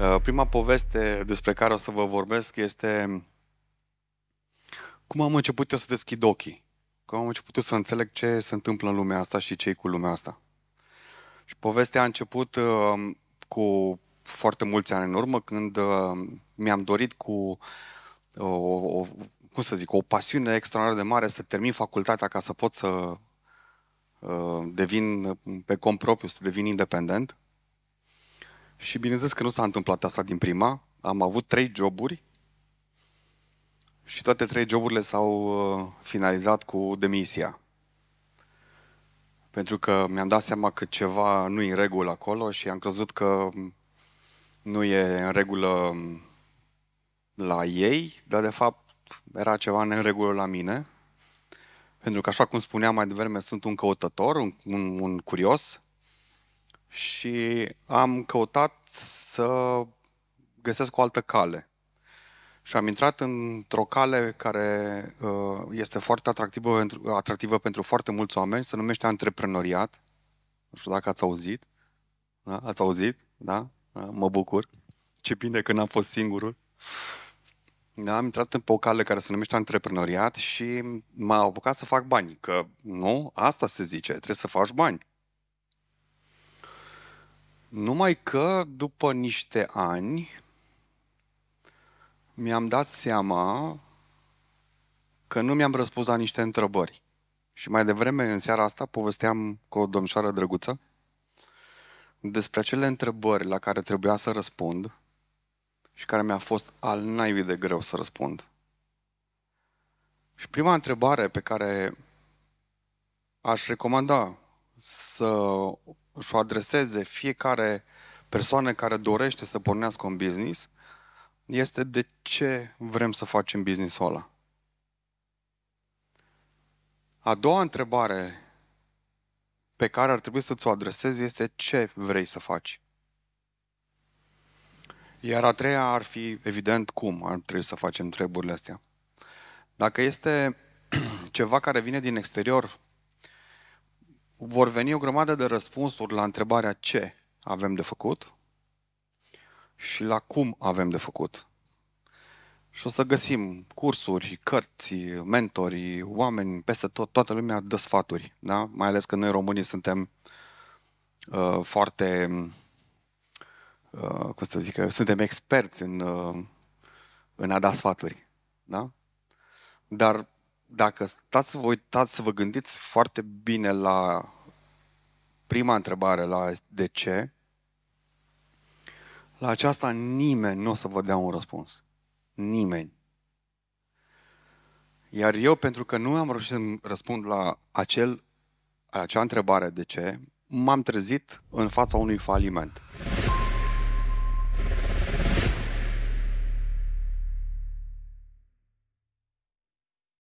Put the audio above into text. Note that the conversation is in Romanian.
Uh, prima poveste despre care o să vă vorbesc este cum am început eu să deschid ochii, cum am început eu să înțeleg ce se întâmplă în lumea asta și ce cu lumea asta. Și povestea a început uh, cu foarte mulți ani în urmă, când uh, mi-am dorit cu o, o cum să zic, o pasiune extraordinar de mare să termin facultatea ca să pot să devin pe cont propriu, să devin independent. Și bineînțeles că nu s-a întâmplat asta din prima. Am avut trei joburi și toate trei joburile s-au uh, finalizat cu demisia. Pentru că mi-am dat seama că ceva nu e în regulă acolo și am crezut că nu e în regulă um, la ei, dar de fapt era ceva în regulă la mine. Pentru că, așa cum spuneam mai devreme, sunt un căutător, un, un, un curios și am căutat să găsesc o altă cale. Și am intrat într-o cale care uh, este foarte atractivă pentru, atractivă pentru foarte mulți oameni, se numește antreprenoriat. Nu știu dacă ați auzit. Da? Ați auzit? Da? da? Mă bucur. Ce bine că n-am fost singurul. Da, am intrat pe o cale care se numește antreprenoriat și m-a apucat să fac bani. Că nu, asta se zice, trebuie să faci bani. Numai că după niște ani mi-am dat seama că nu mi-am răspuns la niște întrebări. Și mai devreme, în seara asta, povesteam cu o domnișoară drăguță despre acele întrebări la care trebuia să răspund și care mi-a fost al naivii de greu să răspund. Și prima întrebare pe care aș recomanda să își adreseze fiecare persoană care dorește să pornească un business este de ce vrem să facem businessul ăla. A doua întrebare pe care ar trebui să ți-o adresezi este ce vrei să faci. Iar a treia ar fi, evident, cum ar trebui să facem treburile astea. Dacă este ceva care vine din exterior vor veni o grămadă de răspunsuri la întrebarea ce avem de făcut și la cum avem de făcut. Și o să găsim cursuri, cărți, mentori, oameni peste tot, toată lumea dă sfaturi, da? Mai ales că noi românii suntem uh, foarte, uh, cum să zic, suntem experți în, uh, în a da sfaturi, da? Dar dacă stați să vă uitați, să vă gândiți foarte bine la prima întrebare, la de ce, la aceasta nimeni nu o să vă dea un răspuns. Nimeni. Iar eu, pentru că nu am reușit să răspund la acel, acea întrebare de ce, m-am trezit în fața unui faliment.